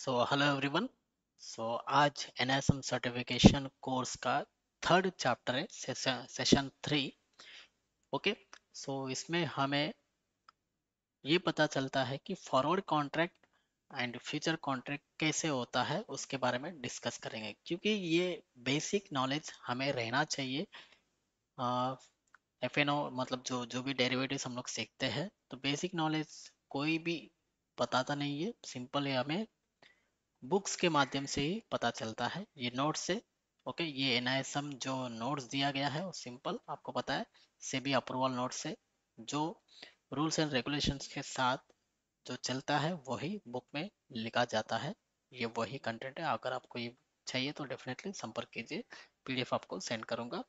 So hello everyone so आज an certification course का third chapter है सेशन थ्री ओके सो इसमें हमें ये पता चलता है कि forward contract and future contract कैसे होता है उसके बारे में डिस्कस करेंगे क्योंकि ये बेसिक नॉलेज हमें रहना चाहिए एफ मतलब जो जो भी डेरिवेटिव्स हम लोग सीखते हैं तो बेसिक नॉलेज कोई भी बताता नहीं है सिंपल है हमें बुक्स के माध्यम से ही पता चलता है ये नोट्स से ओके ये एन जो नोट्स दिया गया है वो सिंपल आपको पता है सेबी अप्रूवल नोट से जो रूल्स एंड रेगुलेशंस के साथ जो चलता है वही बुक में लिखा जाता है ये वही कंटेंट है अगर आपको ये चाहिए तो डेफिनेटली संपर्क कीजिए पीडीएफ आपको सेंड करूंगा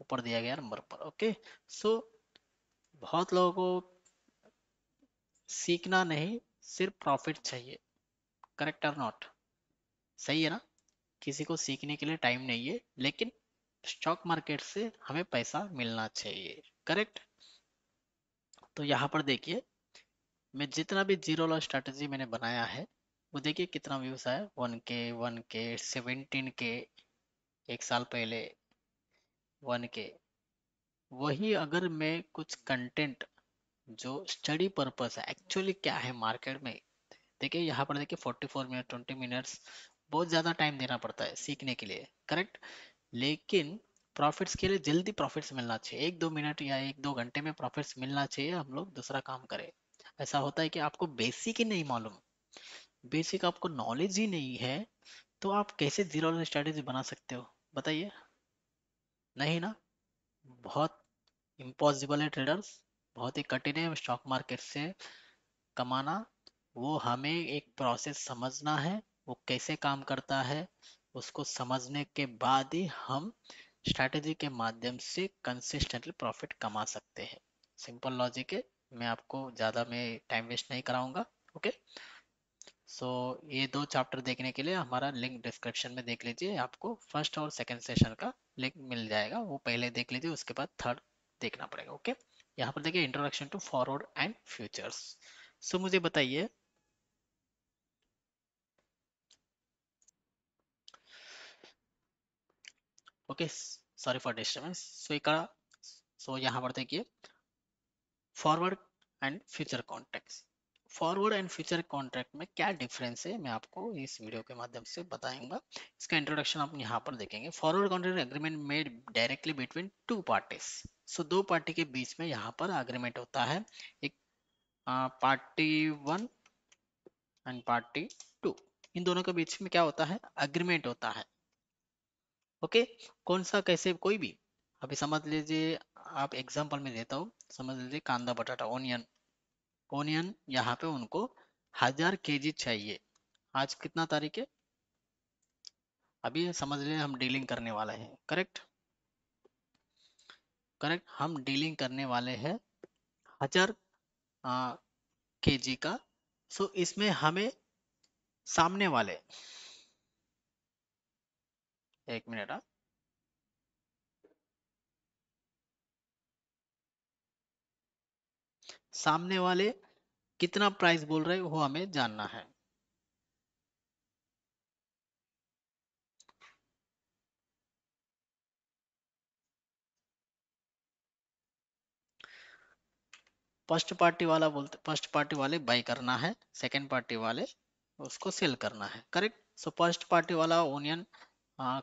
ऊपर दिया गया नंबर पर ओके सो so, बहुत लोगों को सीखना नहीं सिर्फ प्रॉफिट चाहिए करेक्ट और नॉट सही है ना किसी को सीखने के लिए टाइम नहीं है लेकिन स्टॉक मार्केट से हमें पैसा मिलना चाहिए करेक्ट तो यहाँ पर देखिए मैं जितना भी जीरो लॉस स्ट्रैटेजी मैंने बनाया है वो देखिए कितना व्यूज आया वन के वन के सेवनटीन के एक साल पहले वन के वही अगर मैं कुछ कंटेंट जो स्टडी पर्पस है एक्चुअली क्या है मार्केट में देखिए यहाँ पर देखिए 44 मिनट 20 मिनट्स बहुत ज़्यादा टाइम देना पड़ता है सीखने के लिए करेक्ट लेकिन प्रॉफिट्स के लिए जल्दी प्रॉफिट्स मिलना चाहिए एक दो मिनट या एक दो घंटे में प्रॉफिट्स मिलना चाहिए हम लोग दूसरा काम करें ऐसा होता है कि आपको बेसिक ही नहीं मालूम बेसिक आपको नॉलेज ही नहीं है तो आप कैसे जीरो स्ट्रेटेजी बना सकते हो बताइए नहीं ना बहुत इम्पॉसिबल है ट्रेडर्स बहुत ही कठिन है स्टॉक मार्केट से कमाना वो हमें एक प्रोसेस समझना है वो कैसे काम करता है उसको समझने के बाद ही हम स्ट्रैटेजी के माध्यम से कंसिस्टेंटली प्रॉफिट कमा सकते हैं सिंपल लॉजिक है मैं आपको ज़्यादा में टाइम वेस्ट नहीं कराऊंगा ओके सो so, ये दो चैप्टर देखने के लिए हमारा लिंक डिस्क्रिप्शन में देख लीजिए आपको फर्स्ट और सेकंड सेशन का लिंक मिल जाएगा वो पहले देख लीजिए उसके बाद थर्ड देखना पड़ेगा ओके यहाँ पर देखिए introduction to forward and futures so मुझे बताइए okay sorry for disturbance so ఇక్కడ सो यहाँ पर देखिए forward and future contract forward and future contract में क्या डिफरेंस है मैं आपको इस वीडियो के माध्यम से बताएंगा इसका इंट्रोडक्शन आप यहाँ पर देखेंगे forward contract agreement made directly between two parties so दो पार्टी के बीच में यहाँ पर अग्रीमेंट होता है एक party one and party two इन दोनों के बीच में क्या होता है अग्रीमेंट होता है ओके कौन सा कैसे कोई भी अभी समझ लीजिए आप एग्जाम्पल में देता हूँ समझ लीजिए कांदा बटाटा ओनियन ओनियन यहाँ पे उनको हजार के चाहिए आज कितना तारीख है अभी समझ लीजिए हम डीलिंग करने वाले हैं करेक्ट करेक्ट हम डीलिंग करने वाले हैं हजार के जी का सो so, इसमें हमें सामने वाले एक मिनट हाँ सामने वाले कितना प्राइस बोल रहे वो हमें जानना है फर्स्ट पार्टी वाला बोलते फर्स्ट पार्टी वाले बाई करना है सेकेंड पार्टी वाले उसको सेल करना है करेक्ट सो फर्स्ट पार्टी वाला ओनियन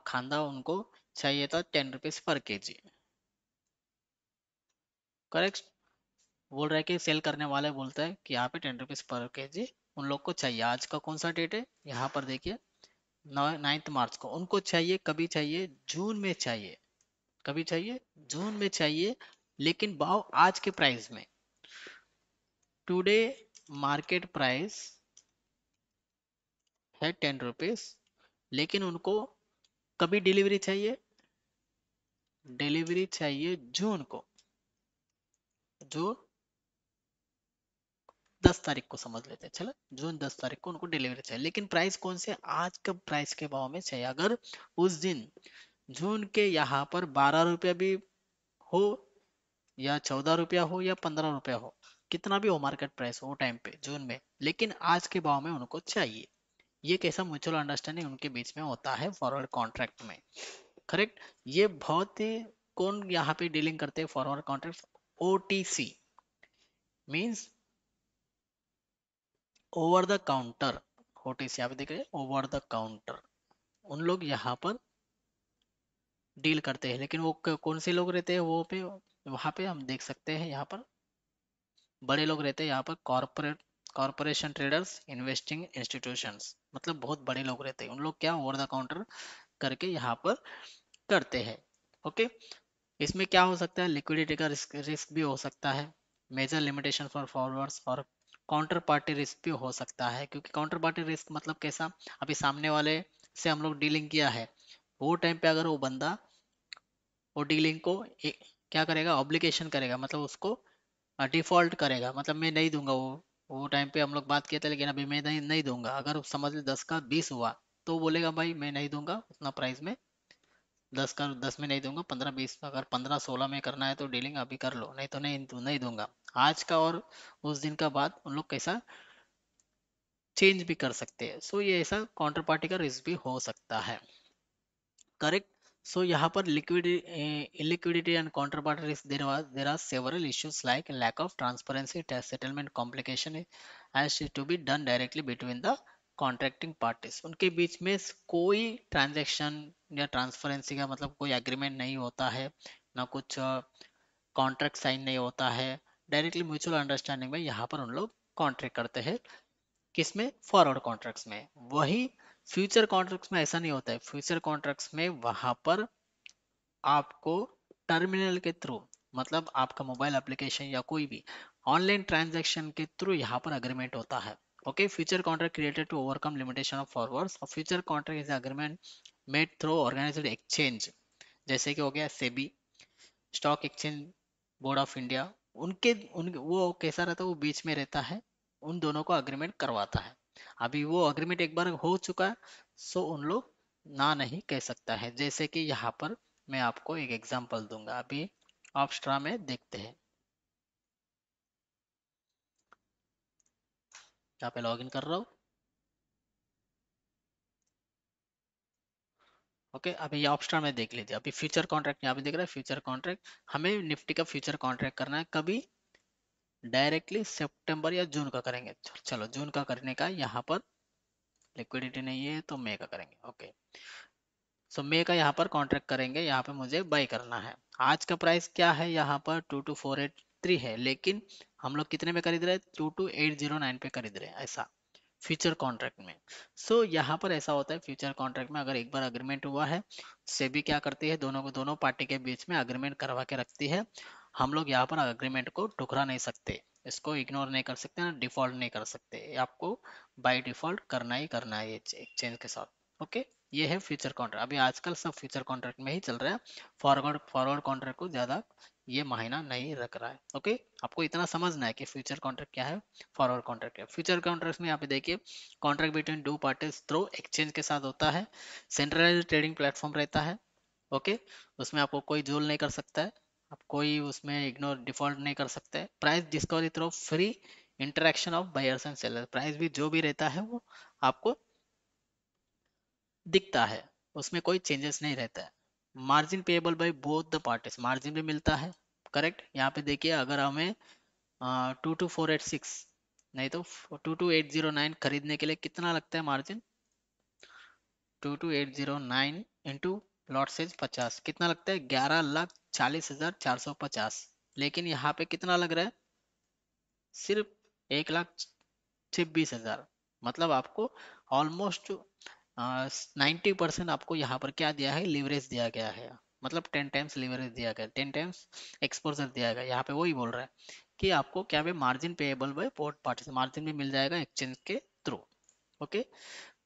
खांदा उनको चाहिए था टेन रुपीज पर के जी करेक्ट बोल रहे कि सेल करने वाले बोलते हैं कि यहाँ पे टेन रुपीज पर के जी उन लोग को चाहिए आज का कौन सा डेट है यहाँ पर देखिए नाइन्थ मार्च को उनको चाहिए कभी चाहिए जून में चाहिए कभी चाहिए जून में चाहिए लेकिन भाव आज के प्राइस में टुडे मार्केट प्राइस है टेन रुपीज लेकिन उनको कभी डिलीवरी चाहिए डिलीवरी चाहिए जून को जो दस तारीख को समझ लेते हैं चलो जून दस तारीख को उनको डिलीवरी चाहिए लेकिन प्राइस कौन से आज के प्राइस के भाव में चाहिए अगर उस दिन जून के यहाँ पर बारह रुपया भी हो या चौदह रुपया हो या पंद्रह रुपया हो कितना भी हो मार्केट प्राइस हो टाइम पे जून में लेकिन आज के भाव में उनको चाहिए ये कैसा म्यूचुअल अंडरस्टैंडिंग उनके बीच में होता है फॉरवर्ड कॉन्ट्रैक्ट में करेक्ट ये बहुत ही कौन यहाँ पे डीलिंग करते हैं forward contract O T C means over the counter O T C आप देख रहे ओवर द काउंटर उन लोग यहाँ पर डील करते हैं लेकिन वो कौन से लोग रहते हैं वो पे वहाँ पे हम देख सकते हैं यहाँ पर बड़े लोग रहते हैं यहाँ पर corporate corporation traders investing institutions मतलब बहुत बड़े लोग रहते हैं उन लोग क्या ओवर द काउंटर करके यहाँ पर करते हैं ओके इसमें क्या हो सकता है लिक्विडिटी का रिस्क रिस्क भी हो सकता है मेजर लिमिटेशन फॉर फॉरवर्ड्स और काउंटर पार्टी रिस्क भी हो सकता है क्योंकि काउंटर पार्टी रिस्क मतलब कैसा अभी सामने वाले से हम लोग डीलिंग किया है वो टाइम पे अगर वो बंदा वो डीलिंग को ए, क्या करेगा ऑब्लिकेशन करेगा मतलब उसको डिफॉल्ट करेगा मतलब मैं नहीं दूंगा वो वो टाइम पे हम लोग बात किए थे लेकिन अभी मैं नहीं नहीं दूंगा अगर समझ ले दस का बीस हुआ तो बोलेगा भाई मैं नहीं दूंगा उतना प्राइस में दस का दस में नहीं दूंगा पंद्रह बीस अगर पंद्रह सोलह में करना है तो डीलिंग अभी कर लो नहीं तो नहीं नहीं दूंगा आज का और उस दिन का बाद उन लोग कैसा चेंज भी कर सकते हैं सो ये ऐसा काउंटर पार्टी का रिस्क भी हो सकता है करेक्ट So यहाँ पर liquidity, illiquidity and counterpart risk there are there are several issues like lack of transparency, tax settlement complication as to be done directly between the contracting parties उनके बीच में कोई ट्रांजैक्शन या ट्रांसफरेंसी का मतलब कोई एग्रीमेंट नहीं होता है ना कुछ कॉन्ट्रैक्ट साइन नहीं होता है डायरेक्टली म्यूचुअल अंडरस्टैंडिंग में यहाँ पर उन लोग कॉन्ट्रैक्ट करते हैं किसमें फॉरवर्ड कॉन्ट्रैक्ट्स में वही फ्यूचर कॉन्ट्रैक्ट्स में ऐसा नहीं होता है फ्यूचर कॉन्ट्रैक्ट्स में वहां पर आपको टर्मिनल के थ्रू मतलब आपका मोबाइल एप्लीकेशन या कोई भी ऑनलाइन ट्रांजेक्शन के थ्रू यहाँ पर अग्रीमेंट होता है okay future contract created to overcome limitation of forwards और future contract is agreement made through organized exchange जैसे कि हो गया SEBI stock exchange board of India उनके उन वो कैसा रहता है वो बीच में रहता है उन दोनों को अग्रीमेंट करवाता है अभी वो अग्रीमेंट एक बार हो चुका है सो उन लोग ना नहीं कह सकता है जैसे कि यहाँ पर मैं आपको एक एग्जाम्पल दूंगा अभी ऑप्स्ट्रा में देखते हैं यहाँ पे लॉगिन कर रहा हूँ ओके अभी ये में देख लीजिए अभी फ्यूचर कॉन्ट्रैक्ट यहाँ पे देख रहा है फ्यूचर कॉन्ट्रैक्ट हमें निफ्टी का फ्यूचर कॉन्ट्रैक्ट करना है कभी डायरेक्टली सितंबर या जून का करेंगे चलो जून का करने का यहाँ पर लिक्विडिटी नहीं है तो मे का करेंगे ओके सो मे का यहाँ पर कॉन्ट्रैक्ट करेंगे यहाँ पे मुझे बाई करना है आज का प्राइस क्या है यहाँ पर two two four eight three है लेकिन हम लोग कितने में खरीद रहे हैं two two eight zero nine पे खरीद रहे हैं ऐसा फ्यूचर कॉन्ट्रैक्ट में सो so, यहाँ पर ऐसा होता है फ्यूचर कॉन्ट्रैक्ट में अगर एक बार अग्रीमेंट हुआ है सेबी क्या करती है दोनों को दोनों पार्टी के बीच में अग्रीमेंट करवा के रखती है हम लोग यहाँ पर अग्रीमेंट को ठुकरा नहीं सकते इसको इग्नोर नहीं कर सकते ना डिफॉल्ट नहीं कर सकते आपको बाय डिफॉल्ट करना ही करना है एक्सचेंज के साथ ओके ये है फ्यूचर कॉन्ट्रैक्ट अभी आजकल सब फ्यूचर कॉन्ट्रैक्ट में ही चल रहा है फॉरवर्ड फॉरवर्ड कॉन्ट्रैक्ट को ज़्यादा ये मायना नहीं रख रहा है ओके आपको इतना समझना है कि फ्यूचर कॉन्ट्रैक्ट क्या है फॉरवर्ड कॉन्ट्रैक्ट क्या है फ्यूचर कॉन्ट्रैक्ट में यहाँ पे देखिए contract between two parties through exchange के साथ होता है सेंट्रलाइज ट्रेडिंग प्लेटफॉर्म रहता है ओके उसमें आपको कोई जोल नहीं कर सकता है आप कोई उसमें इग्नोर डिफॉल्ट नहीं कर सकते price discovery through free interaction of buyers and seller price भी जो भी रहता है वो आपको दिखता है उसमें कोई चेंजेस नहीं रहता है margin payable by both the parties margin भी मिलता है करेक्ट यहाँ पे देखिए अगर हमें two two four eight six नहीं तो two two eight zero nine खरीदने के लिए कितना लगता है margin two two eight zero nine into lot size पचास कितना लगता है ग्यारह लाख चालीस हजार चार सौ पचास लेकिन यहाँ पे कितना लग रहा है सिर्फ एक लाख छब्बीस हजार मतलब आपको ऑलमोस्ट नाइन्टी परसेंट आपको यहाँ पर क्या दिया है लिवरेज दिया गया है मतलब टेन टाइम्स लिवरेज दिया गया टेन टाइम्स एक्सपोजर दिया गया यहाँ पे वही बोल रहा है कि आपको क्या है margin payable by both party margin भी मिल जाएगा एक्सचेंज के through okay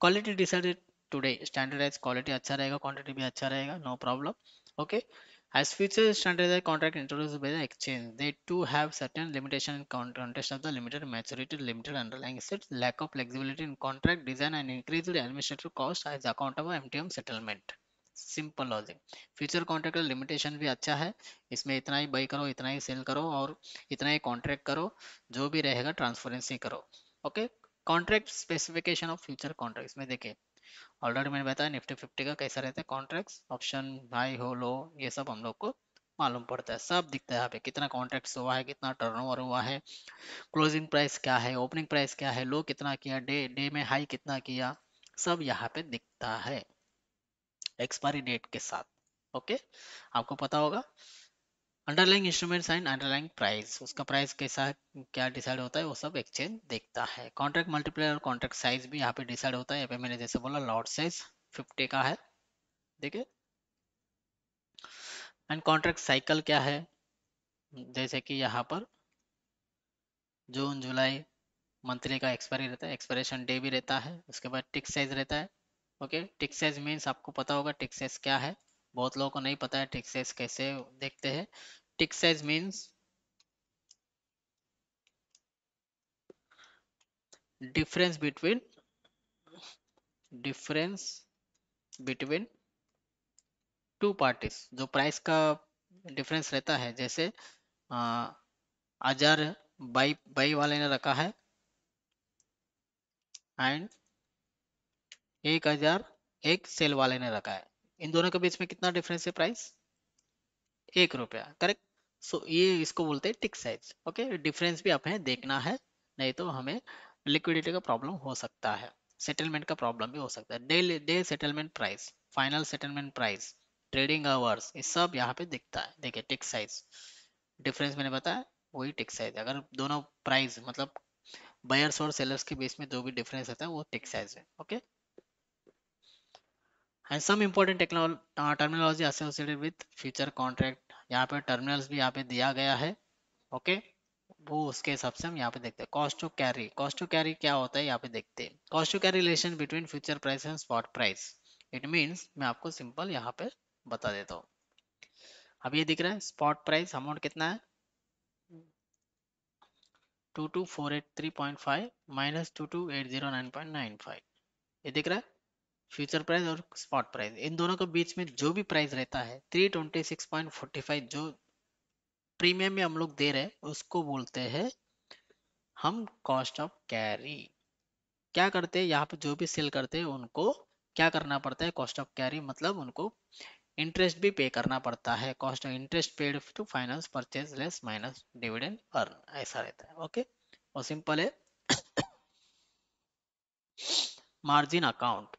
quality decided today standardize quality अच्छा रहेगा क्वांटिटी भी अच्छा रहेगा no problem okay As future standardized contract introduced by the exchange, they too have certain limitation in context of the limited maturity, limited underlying assets, lack of flexibility in contract design, and increased administrative cost as account of MTM settlement. Simple logic future contract का limitation भी अच्छा है इसमें इतना ही by करो इतना ही cell करो और इतना ही कॉन्ट्रैक्ट करो जो भी रहेगा ट्रांसफरेंसी करो okay contract specification of future contract इसमें देखिए ऑलरेडी मैंने बताया निफ्टी फिफ्टी का कैसा रहता है कॉन्ट्रैक्ट्स ऑप्शन हाई हो लो ये सब हम लोग को मालूम पड़ता है सब दिखता है यहाँ पे कितना कॉन्ट्रैक्ट्स हुआ है कितना टर्नओवर हुआ है क्लोजिंग प्राइस क्या है ओपनिंग प्राइस क्या है लो कितना किया डे डे में हाई कितना किया सब यहाँ पे दिखता है एक्सपायरी डेट के साथ ओके आपको पता होगा underlying instrument and underlying price उसका प्राइस कैसा क्या डिसाइड होता है वो सब एक्सचेंज देखता है कॉन्ट्रैक्ट मल्टीप्लायर और कॉन्ट्रैक्ट साइज भी यहाँ पे डिसाइड होता है यहाँ पे मैंने जैसे बोला लॉट साइज 50 का है देखिए एंड कॉन्ट्रैक्ट साइकिल क्या है जैसे कि यहाँ पर जून जुलाई मंथली का एक्सपायरी रहता है एक्सपायरेशन डे भी रहता है उसके बाद टिक साइज रहता है ओके टिक साइज मीन्स आपको पता होगा टिक साइज क्या है बहुत लोगों को नहीं पता है टिक साइज कैसे देखते हैं tick size means difference between difference between two parties जो प्राइस का डिफरेंस रहता है जैसे हजार बाई बाई वाले ने रखा है एंड एक हजार एक सेल वाले ने रखा है इन दोनों के बीच में कितना डिफरेंस है प्राइस एक रुपया करेक्ट सो so, ये इसको बोलते हैं टिक साइज ओके डिफरेंस भी आप देखना है नहीं तो हमें लिक्विडिटी का प्रॉब्लम हो सकता है सेटलमेंट का प्रॉब्लम भी हो सकता है daily day settlement price final settlement price trading hours ये सब यहाँ पे दिखता है देखिए टिक साइज डिफरेंस मैंने बताया वही टिक साइज अगर दोनों प्राइस मतलब बायर्स और सेलर्स के बीच में जो भी डिफरेंस रहता है वो टिक साइज है okay okay? And some important terminology associated with future contract यहाँ पे टर्मिनल्स भी यहाँ पे दिया गया है ओके वो उसके हिसाब से हम यहाँ पे देखते हैं cost to carry cost to carry क्या होता है यहाँ पे देखते हैं cost to carry relation between future price and spot price it means मैं आपको सिंपल यहाँ पे बता देता हूँ अब ये दिख रहा है स्पॉट प्राइस अमाउंट कितना है two two four eight three point five minus two two eight zero nine point nine five ये दिख रहा है फ्यूचर प्राइस और स्पॉट प्राइस इन दोनों के बीच में जो भी प्राइस रहता है 326.45 जो प्रीमियम में हम लोग दे रहे हैं उसको बोलते हैं हम कॉस्ट ऑफ कैरी क्या करते हैं यहाँ पे जो भी सेल करते हैं उनको क्या करना पड़ता है कॉस्ट ऑफ कैरी मतलब उनको इंटरेस्ट भी पे करना पड़ता है cost of interest paid to finance purchase less minus dividend earn ऐसा रहता है ओके और सिंपल है margin account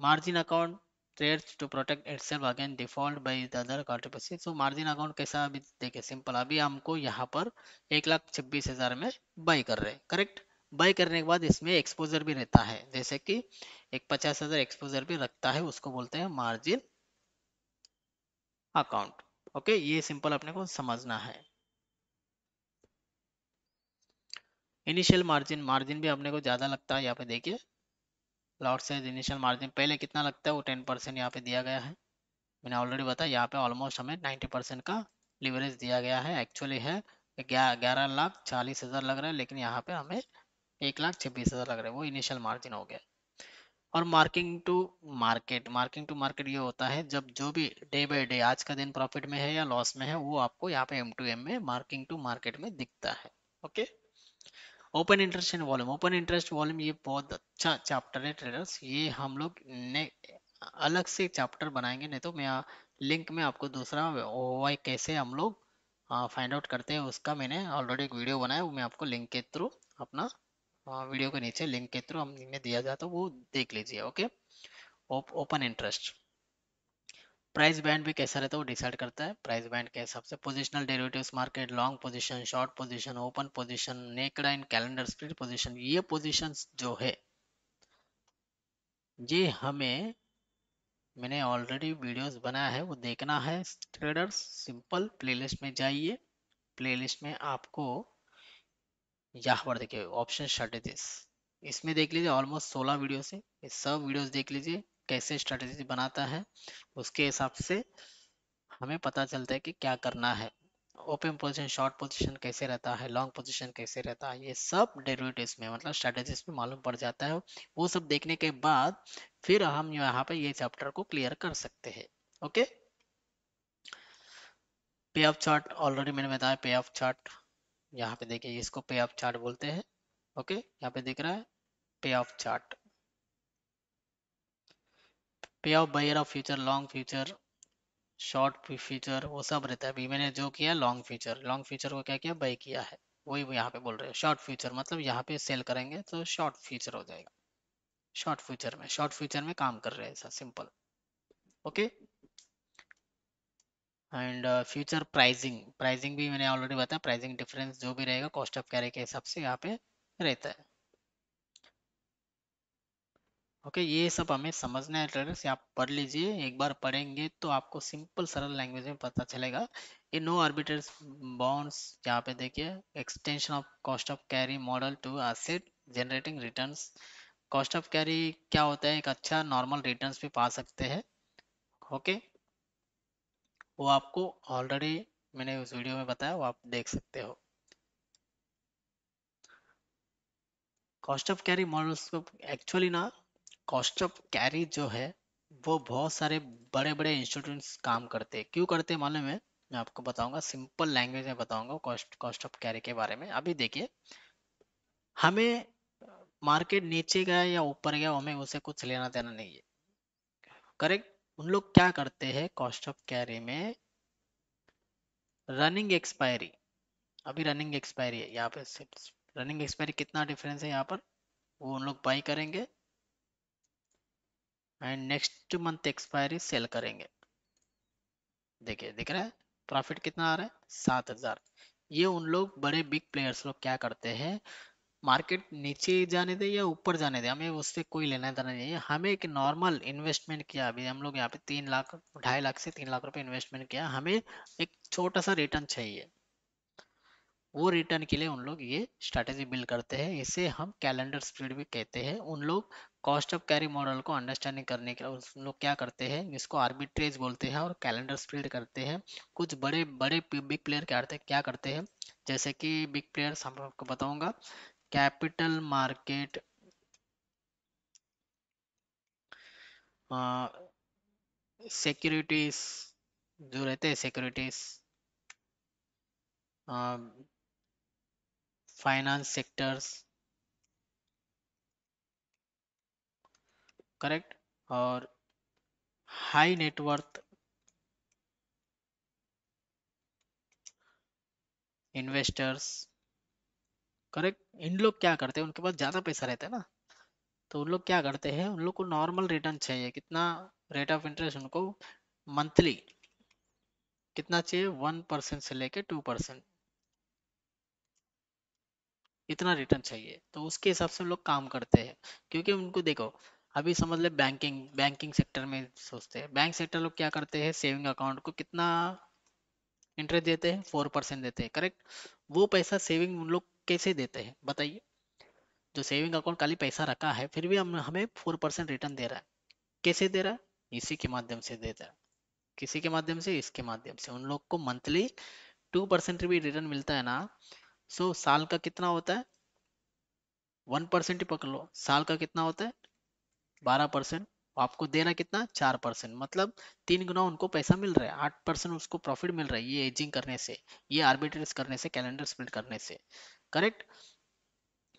margin account trade to protect it against default by the other contribution so margin account कैसा अभी देखे सिंपल अभी हमको यहाँ पर एक लाख छब्बीस हजार में बाई कर रहे हैं करेक्ट बाई करने के बाद इसमें एक्सपोजर भी रहता है जैसे कि एक पचास हजार एक्सपोजर भी रखता है उसको बोलते हैं मार्जिन अकाउंट ओके ये सिंपल अपने को समझना है इनिशियल मार्जिन मार्जिन भी अपने को ज्यादा लगता है यहाँ पे देखिए लॉट साइज इनिशियल मार्जिन पहले कितना लगता है वो टेन परसेंट यहाँ पे दिया गया है मैंने ऑलरेडी बताया यहाँ पे ऑलमोस्ट हमें नाइन्टी परसेंट का लिवरेज दिया गया है एक्चुअली है ग्यारह लाख चालीस हज़ार लग रहा है लेकिन यहाँ पे हमें एक लाख छब्बीस हज़ार लग रहा है वो इनिशियल मार्जिन हो गया और marking to market marking to market ये होता है जब जो भी डे बाई डे आज का दिन प्रॉफिट में है या लॉस में है वो आपको यहाँ पे एम टू एम में मार्किंग टू मार्केट में दिखता है okay open interest and volume open interest volume ये बहुत अच्छा चैप्टर है ट्रेडर्स ये हम लोग ने अलग से चैप्टर बनाएंगे नहीं तो मैं आ, लिंक में आपको दूसरा ओ कैसे हम लोग फाइंड आउट करते हैं उसका मैंने ऑलरेडी एक वीडियो बनाया वो मैं आपको लिंक के थ्रू अपना आ, वीडियो के नीचे लिंक के थ्रू हमने दिया जाता तो है वो देख लीजिए okay open interest price band भी कैसा रहता है वो डिसाइड करता है प्राइस बैंड के हिसाब से positional derivatives market long position short position open position naked in calendar split position ये पोजिशन जो है ये हमें मैंने ऑलरेडी वीडियोस बनाया है वो देखना है ट्रेडर्स सिंपल प्लेलिस्ट में जाइए प्लेलिस्ट में आपको यहाँ पर देखिए ऑप्शन शर्टेजेस इसमें देख लीजिए ऑलमोस्ट सोलह वीडियोस है सब वीडियोज देख लीजिए कैसे स्ट्रेटजी बनाता है उसके हिसाब से हमें पता चलता है कि क्या करना है ओपन पोजीशन शॉर्ट पोजीशन कैसे रहता है लॉन्ग पोजीशन कैसे रहता है ये सब डेरिवेटिव्स में मतलब स्ट्रेटेजीज में मालूम पड़ जाता है वो सब देखने के बाद फिर हम यहाँ पे ये चैप्टर को क्लियर कर सकते हैं ओके पे ऑफ चार्ट ऑलरेडी मैंने बताया पे ऑफ चार्ट यहाँ पे देखिए इसको पे ऑफ चार्ट बोलते हैं ओके यहाँ पे दिख रहा है payoff chart payoff buyer of future long future short future वो सब रहता है अभी मैंने जो किया लॉन्ग फ्यूचर लॉन्ग फ्यूचर को क्या किया बाई किया है वही यहाँ पे बोल रहे हैं शॉर्ट फ्यूचर मतलब यहाँ पे सेल करेंगे तो शॉर्ट फ्यूचर हो जाएगा शॉर्ट फ्यूचर में शॉर्ट फ्यूचर में काम कर रहे हैं ऐसा simple okay and future pricing pricing भी मैंने ऑलरेडी बताया प्राइजिंग डिफरेंस जो भी रहेगा कॉस्ट ऑफ कैरी के हिसाब से यहाँ पे रहता है ओके ये सब हमें समझना है ट्रेडर्स आप पढ़ लीजिए एक बार पढ़ेंगे तो आपको सिंपल सरल लैंग्वेज में पता चलेगा ये नो आर्बिटर्स बॉन्ड्स यहाँ पे देखिए extension of cost of carry model to asset generating returns cost of carry क्या होता है एक अच्छा नॉर्मल रिटर्न्स भी पा सकते हैं ओके वो आपको ऑलरेडी मैंने उस वीडियो में बताया वो आप देख सकते हो कॉस्ट ऑफ कैरी मॉडल्स को एक्चुअली ना कॉस्ट ऑफ कैरी जो है वो बहुत सारे बड़े बड़े इंस्टीट्यूट काम करते हैं क्यों करते हैं मालूम है मैं आपको बताऊंगा सिंपल लैंग्वेज में बताऊंगा कॉस्ट कॉस्ट ऑफ कैरी के बारे में अभी देखिए हमें मार्केट नीचे गया या ऊपर गया हमें उसे कुछ लेना देना नहीं है करेक्ट उन लोग क्या करते हैं कॉस्ट ऑफ कैरी में रनिंग एक्सपायरी अभी रनिंग एक्सपायरी है यहाँ पे रनिंग एक्सपायरी कितना डिफरेंस है यहाँ पर वो उन लोग बाई करेंगे and next month expiry sell करेंगे देखिए दिख रहा है प्रॉफिट कितना आ रहा है सात हजार ये उन लोग बड़े बिग प्लेयर्स लोग क्या करते हैं मार्केट नीचे जाने दे या ऊपर जाने दे हमें उससे कोई लेना देना नहीं है हमें एक नॉर्मल इन्वेस्टमेंट किया अभी हम लोग यहाँ पे तीन लाख ढाई लाख से तीन लाख रुपए इन्वेस्टमेंट किया हमें एक छोटा सा रिटर्न चाहिए वो रिटर्न के लिए उन लोग ये स्ट्रैटेजी बिल्ड करते हैं इसे हम कैलेंडर स्पीड भी कहते हैं उन लोग कॉस्ट ऑफ कैरी मॉडल को अंडरस्टैंडिंग करने के उस लोग क्या करते हैं इसको आर्बिट्रेज बोलते हैं और कैलेंडर स्प्लिट करते हैं कुछ बड़े बड़े बिग प्लेयर क्या क्या करते हैं जैसे कि बिग प्लेयर्स हम आपको बताऊंगा कैपिटल मार्केट सिक्योरिटीज जो रहते हैं सिक्योरिटीज फाइनेंस सेक्टर्स करेक्ट और हाई नेटवर्थ इन्वेस्टर्स करेक्ट इन लोग क्या करते हैं उनके पास ज़्यादा पैसा रहता है ना तो उन लोग क्या करते हैं उन लोग को नॉर्मल रिटर्न चाहिए कितना रेट ऑफ इंटरेस्ट उनको मंथली कितना चाहिए वन परसेंट से लेके टू परसेंट इतना रिटर्न चाहिए तो उसके हिसाब से लोग काम करते हैं क्योंकि उनको देखो अभी समझ ले बैंकिंग बैंकिंग सेक्टर में सोचते हैं बैंक सेक्टर लोग क्या करते हैं सेविंग अकाउंट को कितना इंटरेस्ट देते हैं फोर परसेंट देते हैं करेक्ट वो पैसा सेविंग उन लोग कैसे देते हैं बताइए जो सेविंग अकाउंट खाली पैसा रखा है फिर भी हम हमें फोर परसेंट रिटर्न दे रहा है कैसे दे रहा है इसी के माध्यम से देता है किसी के माध्यम से इसके माध्यम से उन लोग को मंथली टू परसेंट भी रिटर्न मिलता है ना सो साल का कितना होता है वन परसेंट पकड़ लो साल का कितना होता है बारह परसेंट आपको देना कितना चार परसेंट मतलब तीन गुना उनको पैसा मिल रहा है आठ परसेंट उसको प्रॉफिट मिल रहा है ये एजिंग करने से ये आर्बिट्रेज करने से कैलेंडर स्प्लिट करने से करेक्ट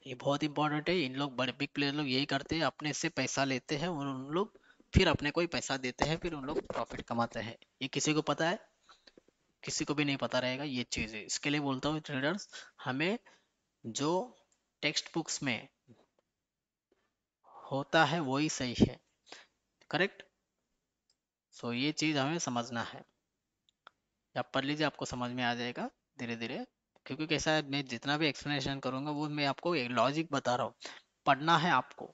ये बहुत इंपॉर्टेंट है इन लोग बड़े बिग प्लेयर लोग यही करते हैं अपने से पैसा लेते हैं और उन लोग फिर अपने को ही पैसा देते हैं फिर उन लोग प्रॉफिट कमाते हैं ये किसी को पता है किसी को भी नहीं पता रहेगा ये चीज़ इसके लिए बोलता हूँ ट्रेडर्स हमें जो टेक्स्ट बुक्स में होता है वही सही है करेक्ट सो so, ये चीज हमें समझना है आप पढ़ लीजिए आपको समझ में आ जाएगा धीरे धीरे क्योंकि कैसा है मैं जितना भी एक्सप्लेनेशन करूंगा वो मैं आपको एक लॉजिक बता रहा हूँ पढ़ना है आपको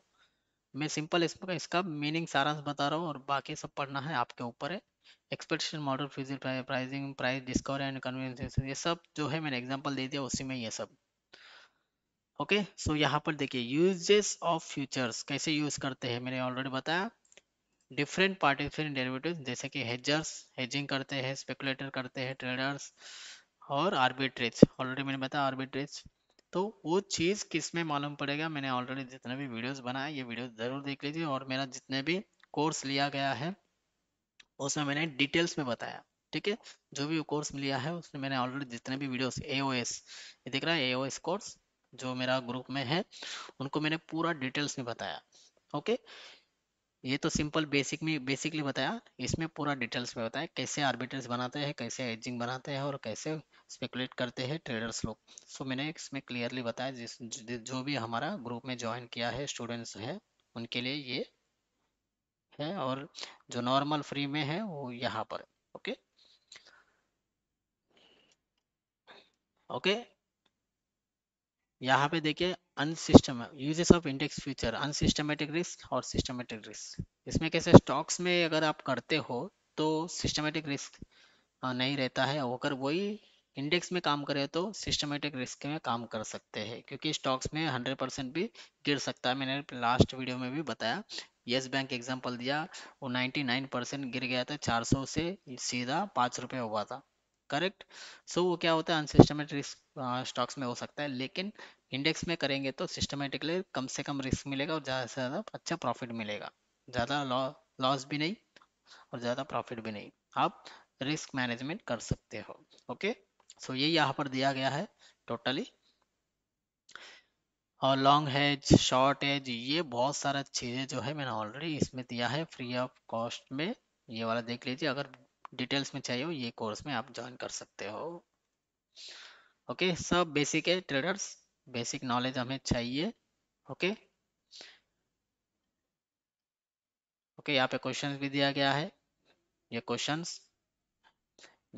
मैं सिंपल इसमें इसका मीनिंग सारांश बता रहा हूँ और बाकी सब पढ़ना है आपके ऊपर है expectation model physical pricing price discover and convenience ये सब जो है मैंने एग्जांपल दे दिया उसी में ये सब ओके सो यहाँ पर देखिए यूजेस ऑफ फ्यूचर्स कैसे यूज करते हैं मैंने ऑलरेडी बताया डिफरेंट पार्टिसिपेंट डेरिवेटिव जैसे कि हेजर्स हेजिंग करते हैं स्पेकुलेटर करते हैं ट्रेडर्स और आर्बिट्रेज ऑलरेडी मैंने बताया आर्बिट्रेज तो वो चीज़ किस में मालूम पड़ेगा मैंने ऑलरेडी जितने भी वीडियोस बनाए ये वीडियो ज़रूर देख लीजिए और मेरा जितने भी कोर्स लिया गया है उसमें मैंने डिटेल्स में बताया ठीक है जो भी कोर्स लिया है उसमें मैंने ऑलरेडी जितने भी वीडियोस ए एस ये देख रहा है ए एस कोर्स जो मेरा ग्रुप में है उनको मैंने पूरा डिटेल्स में बताया ओके ये तो सिंपल बेसिक में बेसिकली बताया इसमें पूरा डिटेल्स में बताया कैसे आर्बिटर्स बनाते हैं कैसे एजिंग बनाते हैं और कैसे स्पेकुलेट करते हैं ट्रेडर्स लोग सो मैंने इसमें क्लियरली बताया जिस जो भी हमारा ग्रुप में ज्वाइन किया है स्टूडेंट्स है उनके लिए ये है और जो नॉर्मल फ्री में है वो यहाँ पर ओके ओके यहाँ पे देखिए unsystem uses of index future unsystematic risk और सिस्टमेटिक रिस्क इसमें कैसे स्टॉक्स में अगर आप करते हो तो सिस्टमेटिक रिस्क नहीं रहता है अगर वही इंडेक्स में काम करें तो सिस्टमेटिक रिस्क में काम कर सकते हैं क्योंकि स्टॉक्स में 100 परसेंट भी गिर सकता है मैंने लास्ट वीडियो में भी बताया येस बैंक एग्जाम्पल दिया वो 99 परसेंट गिर गया था 400 से सीधा पाँच रुपये हुआ था करेक्ट सो so, वो क्या होता है अनसिस्टमेटिक रिस्क स्टॉक्स में हो सकता है लेकिन इंडेक्स में करेंगे तो सिस्टमेटिकली कम से कम रिस्क मिलेगा और ज़्यादा से ज़्यादा अच्छा प्रॉफिट मिलेगा ज़्यादा लॉस भी नहीं और ज़्यादा प्रॉफिट भी नहीं आप रिस्क मैनेजमेंट कर सकते हो ओके सो ये यहाँ पर दिया गया है टोटली और लॉन्ग हैज शॉर्ट हैज ये बहुत सारा चीज़ें जो है मैंने ऑलरेडी इसमें दिया है फ्री ऑफ कॉस्ट में ये वाला देख लीजिए अगर डिटेल्स में चाहिए हो ये कोर्स में आप ज्वाइन कर सकते हो ओके सब बेसिक है ट्रेडर्स बेसिक नॉलेज हमें चाहिए ओके ओके यहाँ पे क्वेश्चंस भी दिया गया है ये क्वेश्चंस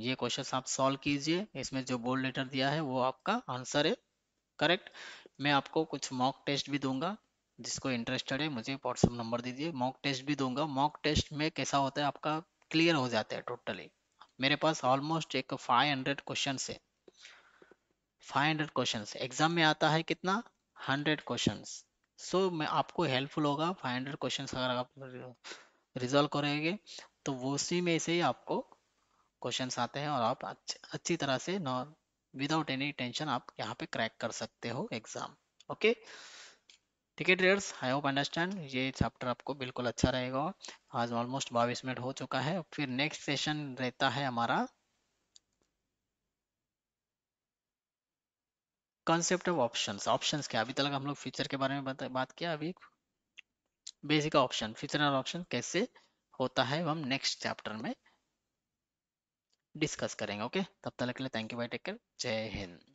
ये क्वेश्चंस आप सॉल्व कीजिए इसमें जो बोल्ड लेटर दिया है वो आपका आंसर है करेक्ट मैं आपको कुछ मॉक टेस्ट भी दूंगा जिसको इंटरेस्टेड है मुझे व्हाट्सअप नंबर दीजिए मॉक टेस्ट भी दूंगा मॉक टेस्ट में कैसा होता है आपका क्लियर हो जाता है टोटली मेरे पास ऑलमोस्ट एक 500 क्वेश्चन है हंड्रेड क्वेश्चन एग्जाम में आता है कितना 100 क्वेश्चन सो मैं आपको हेल्पफुल होगा 500 क्वेश्चन अगर आप रिजॉल्व करेंगे तो वो उसी में से ही आपको क्वेश्चन आते हैं और आप अच्छ, अच्छी तरह से विदाउट एनी टेंशन आप यहाँ पे क्रैक कर सकते हो एग्जाम ओके okay? ठीक है ट्रेडर्स आई होप अंडरस्टैंड ये चैप्टर आपको बिल्कुल अच्छा रहेगा आज ऑलमोस्ट बाईस मिनट हो चुका है फिर नेक्स्ट सेशन रहता है हमारा कॉन्सेप्ट ऑफ ऑप्शंस ऑप्शंस क्या अभी तक हम लोग फ्यूचर के बारे में बात, किया अभी बेसिक ऑप्शन फ्यूचर और ऑप्शन कैसे होता है हम नेक्स्ट चैप्टर में डिस्कस करेंगे ओके तब तक के लिए thank you bye take care जय हिंद